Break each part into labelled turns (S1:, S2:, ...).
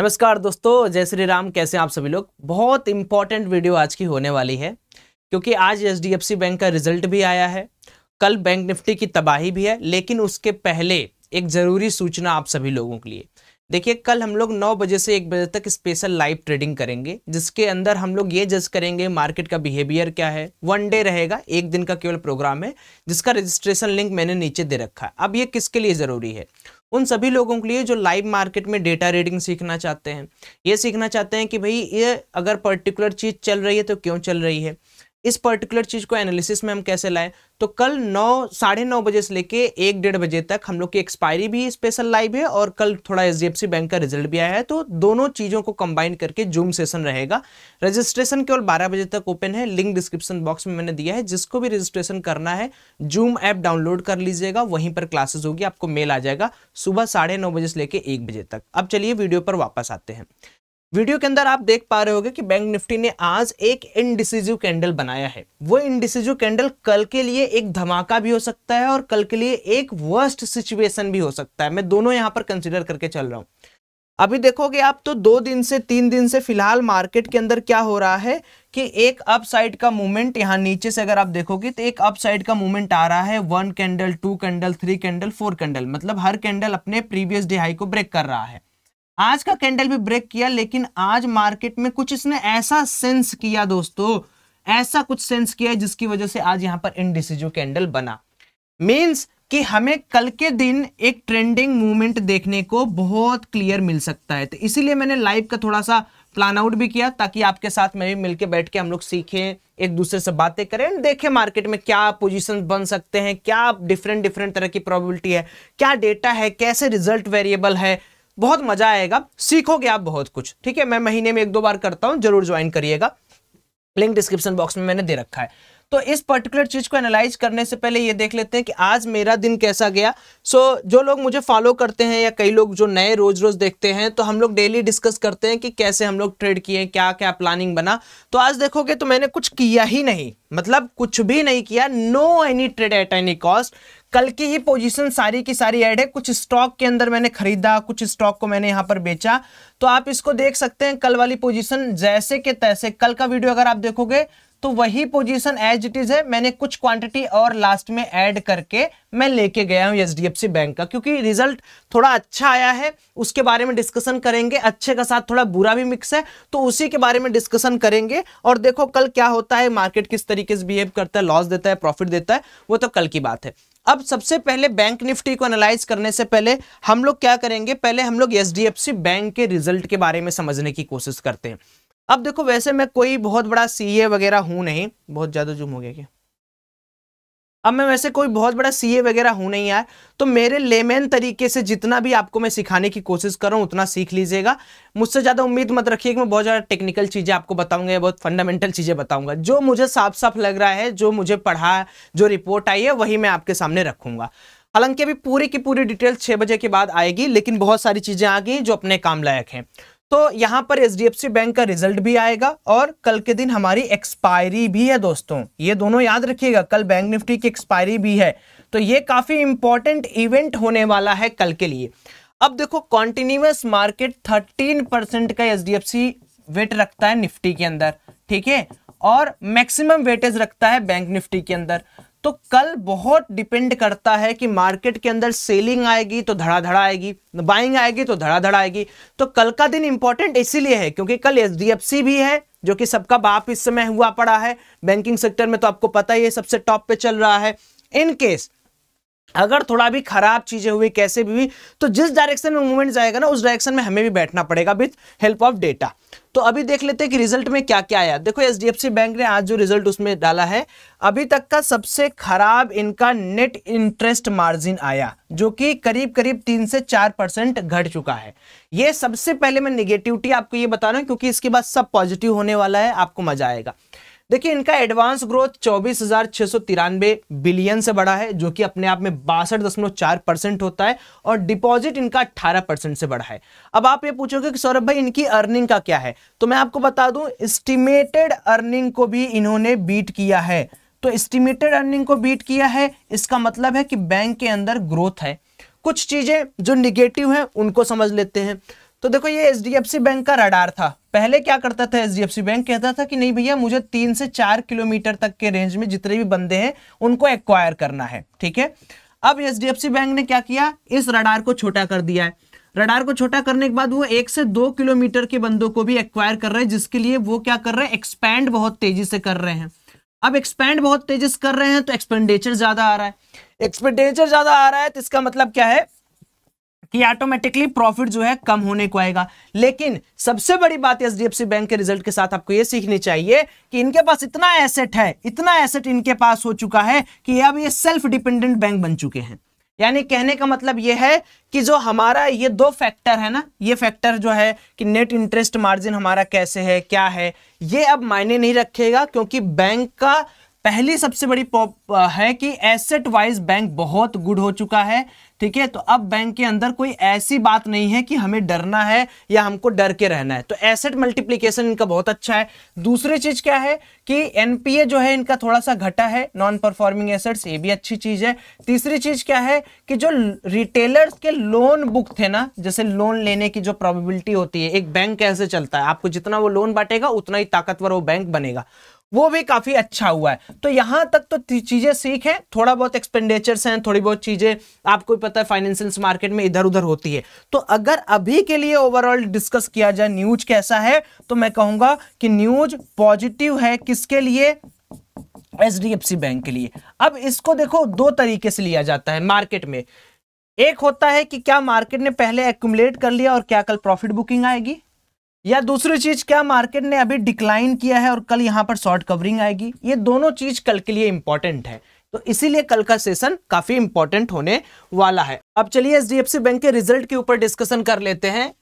S1: नमस्कार दोस्तों जय श्री राम कैसे आप सभी लोग बहुत इंपॉर्टेंट वीडियो आज की होने वाली है क्योंकि आज एच बैंक का रिजल्ट भी आया है कल बैंक निफ्टी की तबाही भी है लेकिन उसके पहले एक ज़रूरी सूचना आप सभी लोगों के लिए देखिए कल हम लोग 9 बजे से 1 बजे तक स्पेशल लाइव ट्रेडिंग करेंगे जिसके अंदर हम लोग ये जज करेंगे मार्केट का बिहेवियर क्या है वन डे रहेगा एक दिन का केवल प्रोग्राम है जिसका रजिस्ट्रेशन लिंक मैंने नीचे दे रखा है अब ये किसके लिए ज़रूरी है उन सभी लोगों के लिए जो लाइव मार्केट में डेटा रीडिंग सीखना चाहते हैं ये सीखना चाहते हैं कि भाई ये अगर पर्टिकुलर चीज़ चल रही है तो क्यों चल रही है इस पर्टिकुलर चीज को एनालिसिस में हम कैसे लाएं तो कल नौ साढ़े नौ बजे से लेके एक डेढ़ बजे तक हम लोग की एक्सपायरी भी स्पेशल लाइव है और कल थोड़ा एच बैंक का रिजल्ट भी आया है तो दोनों चीजों को कंबाइन करके जूम सेशन रहेगा रजिस्ट्रेशन केवल बारह बजे तक ओपन है लिंक डिस्क्रिप्शन बॉक्स में मैंने दिया है जिसको भी रजिस्ट्रेशन करना है जूम ऐप डाउनलोड कर लीजिएगा वहीं पर क्लासेस होगी आपको मेल आ जाएगा सुबह साढ़े बजे से लेकर एक बजे तक अब चलिए वीडियो पर वापस आते हैं वीडियो के अंदर आप देख पा रहे होगे कि बैंक निफ्टी ने आज एक इनडिसिजिव कैंडल बनाया है वो इनडिसिजिव कैंडल कल के लिए एक धमाका भी हो सकता है और कल के लिए एक वर्स्ट सिचुएशन भी हो सकता है मैं दोनों यहाँ पर कंसिडर करके चल रहा हूँ अभी देखोगे आप तो दो दिन से तीन दिन से फिलहाल मार्केट के अंदर क्या हो रहा है कि एक अप साइड का मूवमेंट यहाँ नीचे से अगर आप देखोगे तो एक अप साइड का मूवमेंट आ रहा है one candle two candle three candle four candle मतलब हर कैंडल अपने प्रीवियस डे हाई को ब्रेक कर रहा है आज का कैंडल भी ब्रेक किया लेकिन आज मार्केट में कुछ इसने ऐसा सेंस किया दोस्तों ऐसा कुछ सेंस किया जिसकी वजह से आज यहाँ पर इनडिसिजिव कैंडल बना मीन्स कि हमें कल के दिन एक ट्रेंडिंग मूवमेंट देखने को बहुत क्लियर मिल सकता है तो इसीलिए मैंने लाइव का थोड़ा सा प्लान आउट भी किया ताकि आपके साथ मैं भी मिलकर बैठ के हम लोग सीखें एक दूसरे से बातें करें देखें मार्केट में क्या पोजीशन बन सकते हैं क्या डिफरेंट डिफरेंट तरह की प्रोबेबिलिटी है क्या डेटा है कैसे रिजल्ट वेरिएबल है बहुत मजा आएगा सीखोगे आप बहुत कुछ ठीक है मैं महीने में एक दो बार करता हूँ जरूर ज्वाइन करिएगा लिंक डिस्क्रिप्शन बॉक्स में मैंने दे रखा है तो इस पर्टिकुलर चीज को एनालाइज करने से पहले ये देख लेते हैं कि आज मेरा दिन कैसा गया सो so, जो लोग मुझे फॉलो करते हैं या कई लोग जो नए रोज रोज देखते हैं तो हम लोग डेली डिस्कस करते हैं कि कैसे हम लोग ट्रेड किए क्या क्या प्लानिंग बना तो आज देखोगे तो मैंने कुछ किया ही नहीं मतलब कुछ भी नहीं किया no any trade at any cost कल की ही पोजीशन सारी की सारी ऐड है कुछ स्टॉक के अंदर मैंने खरीदा कुछ स्टॉक को मैंने यहाँ पर बेचा तो आप इसको देख सकते हैं कल वाली पोजीशन जैसे के तैसे कल का वीडियो अगर आप देखोगे तो वही पोजीशन एज इट इज है मैंने कुछ क्वांटिटी और लास्ट में ऐड करके मैं लेके गया हूं एच बैंक का क्योंकि रिजल्ट थोड़ा अच्छा आया है उसके बारे में डिस्कशन करेंगे अच्छे का साथ थोड़ा बुरा भी मिक्स है तो उसी के बारे में डिस्कशन करेंगे और देखो कल क्या होता है मार्केट किस तरीके से बिहेव करता है लॉस देता है प्रॉफिट देता है वो तो कल की बात है अब सबसे पहले बैंक निफ्टी को एनालाइज करने से पहले हम लोग क्या करेंगे पहले हम लोग एच बैंक के रिजल्ट के बारे में समझने की कोशिश करते हैं अब देखो वैसे मैं कोई बहुत बड़ा सीए वगैरह हूं नहीं बहुत ज्यादा जुम हो गया क्या अब मैं वैसे कोई बहुत बड़ा सीए वगैरह हूँ नहीं यार तो मेरे लेमेन तरीके से जितना भी आपको मैं सिखाने की कोशिश कर रहा हूं उतना सीख लीजिएगा मुझसे ज़्यादा उम्मीद मत रखिए कि मैं बहुत ज़्यादा टेक्निकल चीज़ें आपको बताऊंगा या बहुत फंडामेंटल चीज़ें बताऊंगा जो मुझे साफ साफ लग रहा है जो मुझे पढ़ा जो रिपोर्ट आई है वही मैं आपके सामने रखूंगा हालांकि अभी पूरी की पूरी डिटेल छः बजे के बाद आएगी लेकिन बहुत सारी चीज़ें आ गई जो अपने काम लायक हैं तो यहाँ पर एच बैंक का रिजल्ट भी आएगा और कल के दिन हमारी एक्सपायरी भी है दोस्तों ये दोनों याद रखिएगा कल बैंक निफ्टी की एक्सपायरी भी है तो ये काफ़ी इंपॉर्टेंट इवेंट होने वाला है कल के लिए अब देखो कॉन्टिन्यूस मार्केट 13 परसेंट का एच वेट रखता है निफ्टी के अंदर ठीक है और मैक्सिमम वेटेज रखता है बैंक निफ्टी के अंदर तो कल बहुत डिपेंड करता है कि मार्केट के अंदर सेलिंग आएगी तो धड़ाधड़ा आएगी बाइंग आएगी तो धड़ाधड़ा आएगी तो कल का दिन इंपॉर्टेंट इसीलिए है क्योंकि कल एच भी है जो कि सबका बाप इस समय हुआ पड़ा है बैंकिंग सेक्टर में तो आपको पता ही है सबसे टॉप पे चल रहा है इन केस अगर थोड़ा भी खराब चीजें हुई कैसे भी हुई तो जिस डायरेक्शन में मूवमेंट जाएगा ना उस डायरेक्शन में हमें भी बैठना पड़ेगा विथ हेल्प ऑफ डेटा तो अभी देख लेते हैं कि रिजल्ट में क्या क्या आया देखो एचडीएफसी बैंक ने आज जो रिजल्ट उसमें डाला है अभी तक का सबसे खराब इनका नेट इंटरेस्ट मार्जिन आया जो कि करीब करीब तीन से चार परसेंट घट चुका है ये सबसे पहले मैं निगेटिविटी आपको ये बता रहा हूँ क्योंकि इसके बाद सब पॉजिटिव होने वाला है आपको मजा आएगा देखिए इनका एडवांस ग्रोथ चौबीस हजार छह सौ तिरानवे बिलियन से बड़ा है जो कि अपने आप में बासठ दशमलव चार परसेंट होता है और डिपॉजिट इनका अठारह परसेंट से बड़ा है अब आप ये पूछोगे कि सौरभ भाई इनकी अर्निंग का क्या है तो मैं आपको बता दूं एस्टिमेटेड अर्निंग को भी इन्होंने बीट किया है तो एस्टिमेटेड अर्निंग को बीट किया है इसका मतलब है कि बैंक के अंदर ग्रोथ है कुछ चीजें जो निगेटिव है उनको समझ लेते हैं तो देखो ये एच डी बैंक का रडार था पहले क्या करता था एच बैंक कहता था कि नहीं भैया मुझे तीन से चार किलोमीटर तक के रेंज में जितने भी बंदे हैं उनको एक्वायर करना है ठीक है अब एच बैंक ने क्या किया इस रडार को छोटा कर दिया है रडार को छोटा करने के बाद वो एक से दो किलोमीटर के बंदों को भी एक्वायर कर रहे हैं जिसके लिए वो क्या कर रहे हैं एक्सपैंड बहुत तेजी से कर रहे हैं अब एक्सपैंड बहुत तेजी से कर रहे हैं तो एक्सपेंडिचर ज्यादा आ रहा है एक्सपेंडिचर ज्यादा आ रहा है तो इसका मतलब क्या है कि ऑटोमेटिकली प्रॉफिट जो है कम होने को आएगा लेकिन सबसे बड़ी बात एच बैंक के रिजल्ट के साथ आपको यह सीखनी चाहिए कि इनके पास इतना एसेट है इतना एसेट इनके पास हो चुका है कि अब ये सेल्फ डिपेंडेंट बैंक बन चुके हैं यानी कहने का मतलब यह है कि जो हमारा ये दो फैक्टर है ना ये फैक्टर जो है कि नेट इंटरेस्ट मार्जिन हमारा कैसे है क्या है ये अब मायने नहीं रखेगा क्योंकि बैंक का पहली सबसे बड़ी है कि एसेट वाइज बैंक बहुत गुड हो चुका है ठीक है तो अब बैंक के अंदर कोई ऐसी बात नहीं है कि हमें डरना है या हमको डर के रहना है तो एसेट मल्टीप्लीकेशन इनका बहुत अच्छा है दूसरी चीज क्या है कि एनपीए जो है इनका थोड़ा सा घटा है नॉन परफॉर्मिंग एसेट्स ये भी अच्छी चीज है तीसरी चीज क्या है कि जो रिटेलर्स के लोन बुक थे ना जैसे लोन लेने की जो प्रॉबिबिलिटी होती है एक बैंक कैसे चलता है आपको जितना वो लोन बांटेगा उतना ही ताकतवर वो बैंक बनेगा वो भी काफी अच्छा हुआ है तो यहां तक तो चीजें सीख है थोड़ा बहुत एक्सपेंडिचर्स हैं थोड़ी बहुत चीजें आपको पता है फाइनेंशियल मार्केट में इधर उधर होती है तो अगर अभी के लिए ओवरऑल डिस्कस किया जाए न्यूज कैसा है तो मैं कहूंगा कि न्यूज पॉजिटिव है किसके लिए एच बैंक के लिए अब इसको देखो दो तरीके से लिया जाता है मार्केट में एक होता है कि क्या मार्केट ने पहले एक्यूमलेट कर लिया और क्या कल प्रॉफिट बुकिंग आएगी या दूसरी चीज क्या मार्केट ने अभी डिक्लाइन किया है और कल यहां पर शॉर्ट कवरिंग आएगी ये दोनों चीज कल के लिए इंपॉर्टेंट है तो इसीलिए कल का सेशन काफी इंपॉर्टेंट होने वाला है अब चलिए एच बैंक के रिजल्ट के ऊपर डिस्कशन कर लेते हैं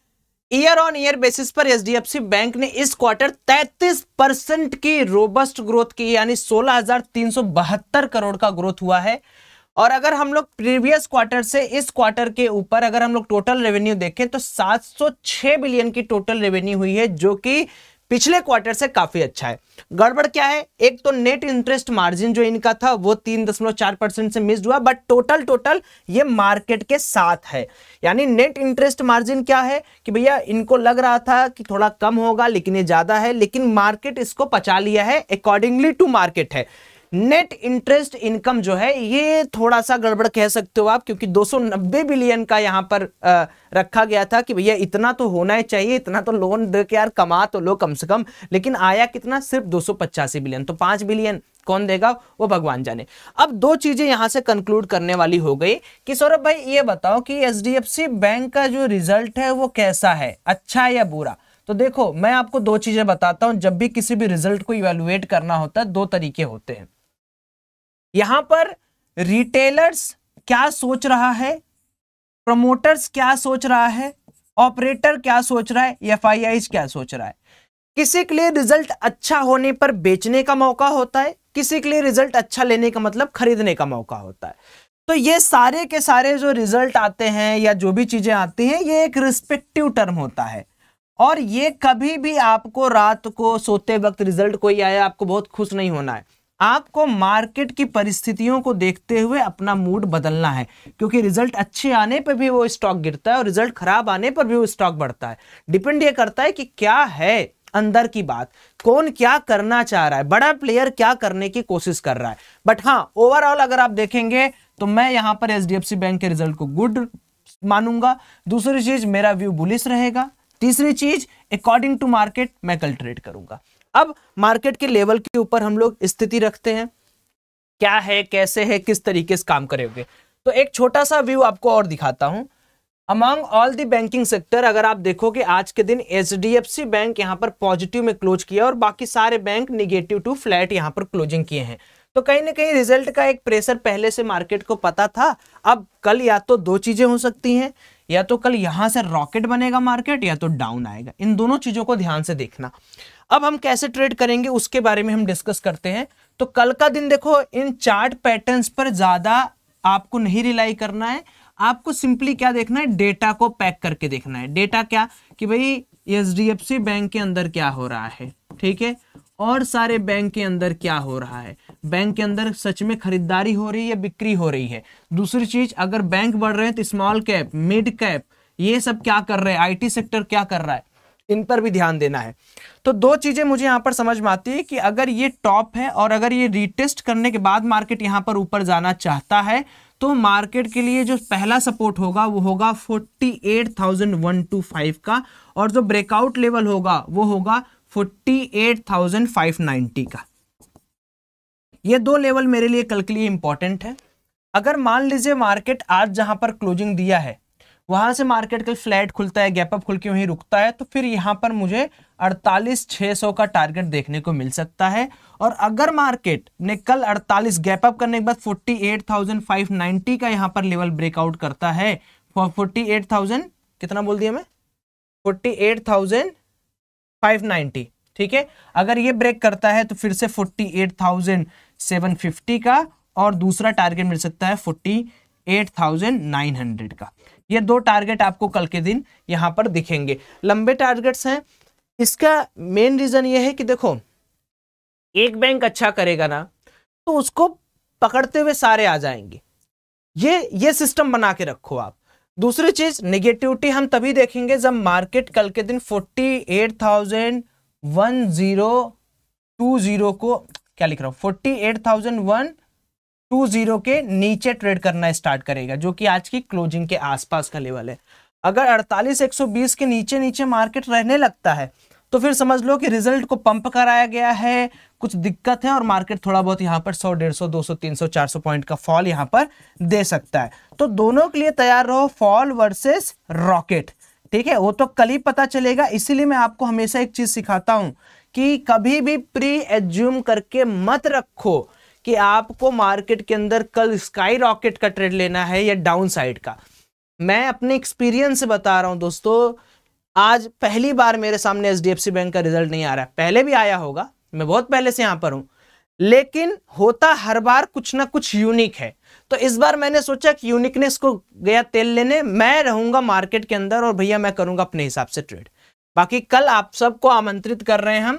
S1: ईयर ऑन ईयर बेसिस पर एच बैंक ने इस क्वार्टर 33 परसेंट की रोबस्ट ग्रोथ की यानी सोलह करोड़ का ग्रोथ हुआ है और अगर हम लोग प्रीवियस क्वार्टर से इस क्वार्टर के ऊपर अगर हम लोग टोटल रेवेन्यू देखें तो 706 बिलियन की टोटल रेवेन्यू हुई है जो कि पिछले क्वार्टर से काफी अच्छा है गड़बड़ क्या है एक तो नेट इंटरेस्ट मार्जिन जो इनका था वो तीन दशमलव चार परसेंट से मिस हुआ बट टोटल टोटल ये मार्केट के साथ है यानी नेट इंटरेस्ट मार्जिन क्या है कि भैया इनको लग रहा था कि थोड़ा कम होगा लेकिन ये ज्यादा है लेकिन मार्केट इसको पचा लिया है अकॉर्डिंगली टू मार्केट है नेट इंटरेस्ट इनकम जो है ये थोड़ा सा गड़बड़ कह सकते हो आप क्योंकि 290 बिलियन का यहाँ पर आ, रखा गया था कि भैया इतना तो होना ही चाहिए इतना तो लोन दे के यार कमा तो लो कम से कम लेकिन आया कितना सिर्फ दो बिलियन तो पांच बिलियन कौन देगा वो भगवान जाने अब दो चीजें यहां से कंक्लूड करने वाली हो गई कि सौरभ भाई ये बताओ कि एच बैंक का जो रिजल्ट है वो कैसा है अच्छा है या बुरा तो देखो मैं आपको दो चीजें बताता हूं जब भी किसी भी रिजल्ट को इवेलुएट करना होता है दो तरीके होते हैं यहां पर रिटेलर्स क्या सोच रहा है प्रमोटर्स क्या सोच रहा है ऑपरेटर क्या सोच रहा है एफ क्या सोच रहा है किसी के लिए रिजल्ट अच्छा होने पर बेचने का मौका होता है किसी के लिए रिजल्ट अच्छा लेने का मतलब खरीदने का मौका होता है तो ये सारे के सारे जो रिजल्ट आते हैं या जो भी चीजें आती हैं ये एक रिस्पेक्टिव टर्म होता है और ये कभी भी आपको रात को सोते वक्त रिजल्ट कोई आया आपको बहुत खुश नहीं होना है आपको मार्केट की परिस्थितियों को देखते हुए अपना मूड बदलना है क्योंकि रिजल्ट अच्छे आने पर भी वो स्टॉक गिरता है और रिजल्ट खराब आने पर भी वो स्टॉक बढ़ता है डिपेंड ये करता है कि क्या है अंदर की बात कौन क्या करना चाह रहा है बड़ा प्लेयर क्या करने की कोशिश कर रहा है बट हाँ ओवरऑल अगर आप देखेंगे तो मैं यहां पर एच बैंक के रिजल्ट को गुड मानूंगा दूसरी चीज मेरा व्यू बुलिस रहेगा तीसरी चीज अकॉर्डिंग टू मार्केट मैं कल ट्रेड करूंगा अब मार्केट के लेवल के ऊपर हम लोग स्थिति रखते हैं क्या है कैसे है किस तरीके से काम करेंगे तो एक छोटा सा व्यू आपको और दिखाता हूं among all the banking sector अगर आप देखो कि आज के दिन H D F C bank यहां पर पॉजिटिव में क्लोज किया और बाकी सारे बैंक निगेटिव टू फ्लैट यहां पर क्लोजिंग किए हैं तो कहीं ना कहीं रिजल्ट का एक प्रेशर पहले से मार्केट को पता था अब कल या तो दो चीज़ें हो सकती हैं या तो कल यहां से रॉकेट बनेगा मार्केट या तो डाउन आएगा इन दोनों चीज़ों को ध्यान से देखना अब हम कैसे ट्रेड करेंगे उसके बारे में हम डिस्कस करते हैं तो कल का दिन देखो इन चार्ट पैटर्न्स पर ज़्यादा आपको नहीं रिलाई करना है आपको सिंपली क्या देखना है डेटा को पैक करके देखना है डेटा क्या कि भाई एच बैंक के अंदर क्या हो रहा है ठीक है और सारे बैंक के अंदर क्या हो रहा है बैंक के अंदर सच में खरीदारी हो रही है बिक्री हो रही है दूसरी चीज अगर बैंक बढ़ रहे हैं तो स्मॉल कैप मिड कैप ये सब क्या कर रहे हैं आईटी सेक्टर क्या कर रहा है इन पर भी ध्यान देना है तो दो चीजें मुझे यहाँ पर समझ में आती है कि अगर ये टॉप है और अगर ये रिटेस्ट करने के बाद मार्केट यहाँ पर ऊपर जाना चाहता है तो मार्केट के लिए जो पहला सपोर्ट होगा वो होगा 48,125 का और जो ब्रेकआउट लेवल होगा वो होगा forty eight thousand five ninety का ये दो लेवल मेरे लिए कल के लिए इंपॉर्टेंट है अगर मान लीजिए मार्केट आज जहां पर क्लोजिंग दिया है वहां से मार्केट कल फ्लैट खुलता है गैप अप खुल के वहीं रुकता है तो फिर यहां पर मुझे अड़तालीस छः सौ का टारगेट देखने को मिल सकता है और अगर मार्केट ने कल अड़तालीस गैप अप करने के बाद forty eight thousand five ninety का यहां पर लेवल ब्रेकआउट करता है फोर्टी एट थाउजेंड कितना बोल दिया मैं फोर्टी एट थाउजेंड 590 ठीक है अगर ये ब्रेक करता है तो फिर से 48,750 का और दूसरा टारगेट मिल सकता है 48,900 का ये दो टारगेट आपको कल के दिन यहाँ पर दिखेंगे लंबे टारगेट्स हैं इसका मेन रीजन ये है कि देखो एक बैंक अच्छा करेगा ना तो उसको पकड़ते हुए सारे आ जाएंगे ये ये सिस्टम बना के रखो आप दूसरी चीज निगेटिविटी हम तभी देखेंगे जब मार्केट कल के दिन forty eight thousand one zero two zero को क्या लिख रहा हूँ forty eight thousand one two zero के नीचे ट्रेड करना स्टार्ट करेगा जो कि आज की क्लोजिंग के आसपास का लेवल है अगर अड़तालीस एक सौ बीस के नीचे नीचे मार्केट रहने लगता है तो फिर समझ लो कि रिजल्ट को पंप कराया गया है कुछ दिक्कत है और मार्केट थोड़ा बहुत यहाँ पर 100 150 200 300 400 पॉइंट का फॉल यहाँ पर दे सकता है तो दोनों के लिए तैयार रहो फॉल वर्सेस रॉकेट ठीक है वो तो कल ही पता चलेगा इसीलिए मैं आपको हमेशा एक चीज सिखाता हूं कि कभी भी प्री एज्यूम करके मत रखो कि आपको मार्केट के अंदर कल स्काई रॉकेट का ट्रेड लेना है या डाउन साइड का मैं अपने एक्सपीरियंस से बता रहा हूं दोस्तों आज पहली बार मेरे सामने एच बैंक का रिजल्ट नहीं आ रहा है पहले भी आया होगा मैं बहुत पहले से यहां पर हूं लेकिन होता हर बार कुछ ना कुछ यूनिक है तो इस बार मैंने सोचा कि यूनिकनेस को गया तेल लेने मैं रहूंगा मार्केट के अंदर और भैया मैं करूंगा अपने हिसाब से ट्रेड बाकी कल आप सबको आमंत्रित कर रहे हैं हम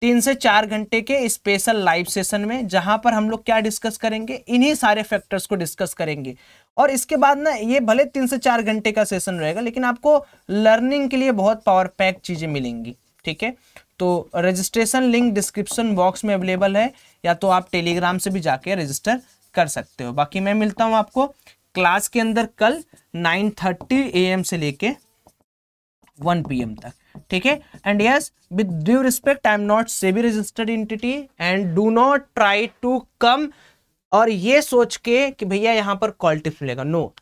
S1: तीन से चार घंटे के स्पेशल लाइव सेशन में जहां पर हम लोग क्या डिस्कस करेंगे इन्हीं सारे फैक्टर्स को डिस्कस करेंगे और इसके बाद ना ये भले तीन से चार घंटे का सेशन रहेगा लेकिन आपको लर्निंग के लिए बहुत पावर पैक चीज़ें मिलेंगी ठीक है तो रजिस्ट्रेशन लिंक डिस्क्रिप्शन बॉक्स में अवेलेबल है या तो आप टेलीग्राम से भी जाके रजिस्टर कर सकते हो बाकी मैं मिलता हूँ आपको क्लास के अंदर कल 9:30 एम से लेके 1 एम तक ठीक है and yes with due respect I am not SEBI registered entity and do not try to come और ये सोच के कि भैया यहाँ पर कॉल टिप्स मिलेगा no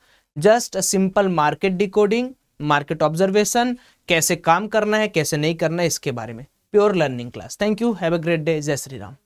S1: just simple market decoding market observation कैसे काम करना है कैसे नहीं करना है इसके बारे में pure learning class thank you have a great day जय श्री राम